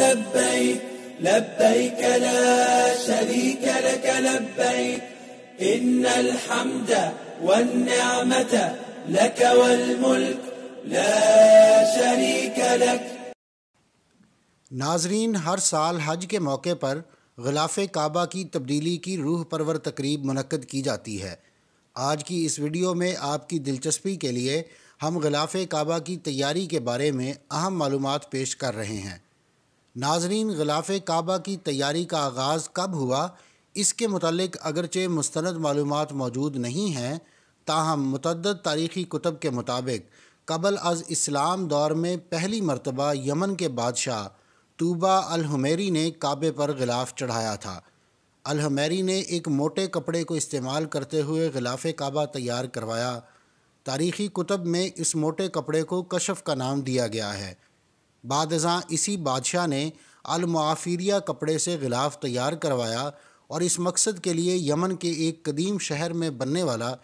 नाजरीन हर साल हज के मौके पर गलाफ काबा की तब्दीली की रूह परवर तकरीब मनकद की जाती है आज की इस वीडियो में आपकी दिलचस्पी के लिए हम गलाफ काबा की तैयारी के बारे में अहम मालूम पेश कर रहे हैं नाजरीन गलाफ काबा की तैयारी का आगाज़ कब हुआ इसके मतलब अगरचे मुस्ंद मालूम मौजूद नहीं हैं ताहम मतद तारीख़ी कुतब के मुताबिक कबल अज़ इस्लाम दौर में पहली मरतबा यमन के बादशाह तूबा अलहमेरी ने काबे पर गिलाफ चढ़ाया था अलहमेरी ने एक मोटे कपड़े को इस्तेमाल करते हुए गिलाफ काबा तैयार करवाया तारीख़ी कुतब में इस मोटे कपड़े को कशफ का नाम दिया गया है बाद इसी बादशाह ने अलमाफीरिया कपड़े से गिलाफ तैयार करवाया और इस मकसद के लिए यमन के एक कदीम शहर में बनने वाला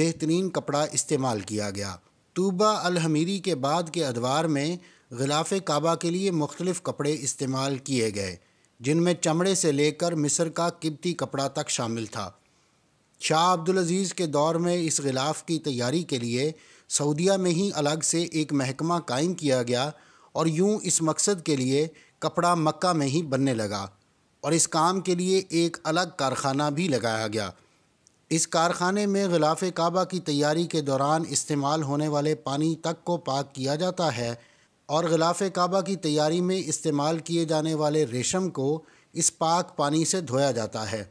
बेहतरीन कपड़ा इस्तेमाल किया गया तूबा अलहमीरी के बाद के अदवार में गिलाफ काबा के लिए मुख्तलिफ़ कपड़े इस्तेमाल किए गए जिनमें चमड़े से लेकर मिस्र का किबती कपड़ा तक शामिल था शाह अब्दुल अज़ीज़ के दौर में इस गिलाफ की तैयारी के लिए सऊदिया में ही अलग से एक महकमा कायम किया गया और यूं इस मकसद के लिए कपड़ा मक्का में ही बनने लगा और इस काम के लिए एक अलग कारखाना भी लगाया गया इस कारखाने में गिलाफ काबा की तैयारी के दौरान इस्तेमाल होने वाले पानी तक को पाक किया जाता है और गिलाफ काबा की तैयारी में इस्तेमाल किए जाने वाले रेशम को इस पाक पानी से धोया जाता है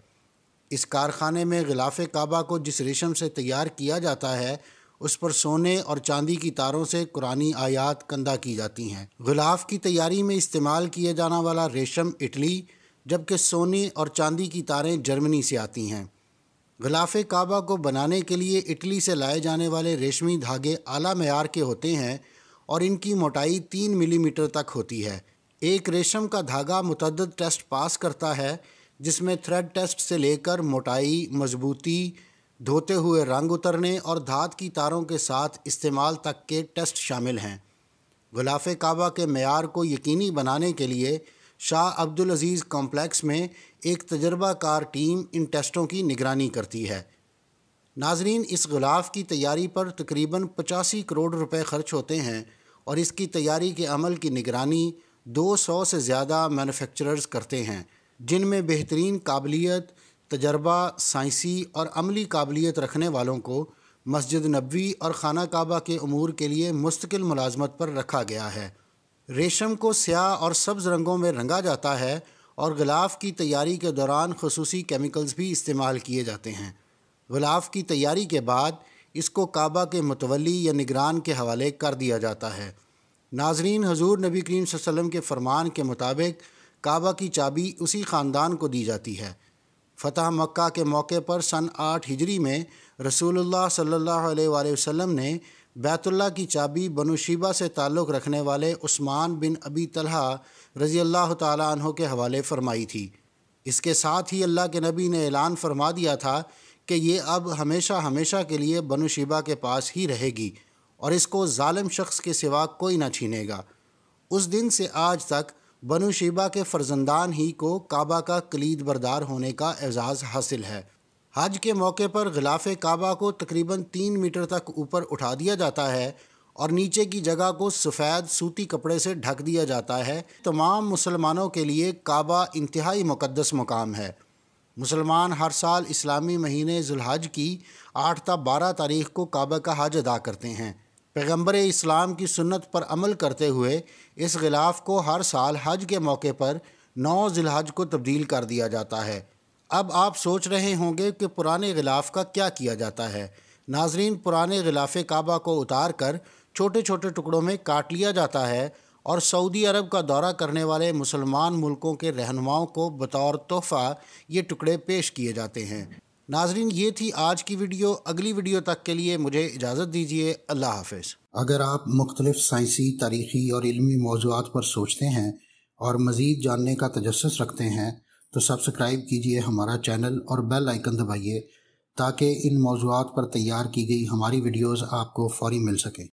इस कारखाने में गिलाफ काबा को जिस रेशम से तैयार किया जाता है उस पर सोने और चांदी की तारों से कुरानी आयात कंदा की जाती हैं गुलाफ की तैयारी में इस्तेमाल किया जाना वाला रेशम इटली जबकि सोने और चांदी की तारें जर्मनी से आती हैं गुलाफ काबा को बनाने के लिए इटली से लाए जाने वाले रेशमी धागे आला मैार के होते हैं और इनकी मोटाई तीन मिलीमीटर तक होती है एक रेशम का धागा मुतद टेस्ट पास करता है जिसमें थ्रेड टेस्ट से लेकर मोटाई मजबूती धोते हुए रंग उतरने और धात की तारों के साथ इस्तेमाल तक के टेस्ट शामिल हैं गुलाफ काबा के मैार को यकीनी बनाने के लिए शाह अब्दुल अजीज़ कॉम्प्लेक्स में एक तजर्बाकार टीम इन टेस्टों की निगरानी करती है नाजरीन इस गुलाफ की तैयारी पर तकरीबन पचासी करोड़ रुपए खर्च होते हैं और इसकी तैयारी के अमल की निगरानी 200 से ज़्यादा मैनुफेक्चरर्स करते हैं जिनमें बेहतरीन काबिलियत तजर्बा साइंसी और अमली काबिलियत रखने वालों को मस्जिद नबी और खाना काबा के अमूर के लिए मुस्तकिल मुलाजमत पर रखा गया है रेशम को स्याह और सब्ज़ रंगों में रंगा जाता है और गलाफ की तैयारी के दौरान खसूसी केमिकल्स भी इस्तेमाल किए जाते हैं गलाफ की तैयारी के बाद इसको काबा के मतवली या निगरान के हवाले कर दिया जाता है नाजरीन हजूर नबी करीम वसम के फरमान के मुताबिक काबा की चाबी उसी ख़ानदान को दी जाती है फ़तह मक्का के मौके पर सन आठ हिजरी में रसूलुल्लाह सल्लल्लाहु अलैहि वसल्लम ने बैतुल्ला की चाबी बनुशीबा से ताल्लुक़ रखने वाले उस्मान बिन अबी तलहा रज़ी अल्लाह तहों के हवाले फरमाई थी इसके साथ ही अल्लाह के नबी ने ऐलान फरमा दिया था कि ये अब हमेशा हमेशा के लिए बनुशीबा के पास ही रहेगी और इसको ालम शख्स के सिवा कोई ना छीनेगा उस दिन से आज तक बनु शीबा के फर्जंदान ही को काबा का कलीद बरदार होने का एजाज़ हासिल है हज के मौके पर गिलाफ काबा को तकरीबन तीन मीटर तक ऊपर उठा दिया जाता है और नीचे की जगह को सफ़ेद सूती कपड़े से ढक दिया जाता है तमाम मुसलमानों के लिए काबा इंतहाई मुकदस मकाम है मुसलमान हर साल इस्लामी महीने जुलहज की आठ ता बारह तारीख को काबा का हज अदा करते हैं पैगम्बर इस्लाम की सुन्नत पर अमल करते हुए इस गिलाफ को हर साल हज के मौके पर नौ जिलहज को तब्दील कर दिया जाता है अब आप सोच रहे होंगे कि पुराने गिलाफ का क्या किया जाता है नाजरीन पुराने गिलाफ काबा को उतार कर छोटे छोटे टुकड़ों में काट लिया जाता है और सऊदी अरब का दौरा करने वाले मुसलमान मुल्कों के रहनुमाओं को बतौर तोहफ़ा ये टुकड़े पेश किए जाते हैं नाजरीन ये थी आज की वीडियो अगली वीडियो तक के लिए मुझे इजाज़त दीजिए अल्लाह हाफिज अगर आप मुख्तलिफ साइंसी तारीखी और इलमी मौजूद पर सोचते हैं और मज़ीद जानने का तजस रखते हैं तो सब्सक्राइब कीजिए हमारा चैनल और बेल आइकन दबाइए ताकि इन मौजूद पर तैयार की गई हमारी वीडियोज़ आपको फ़ौरी मिल सकें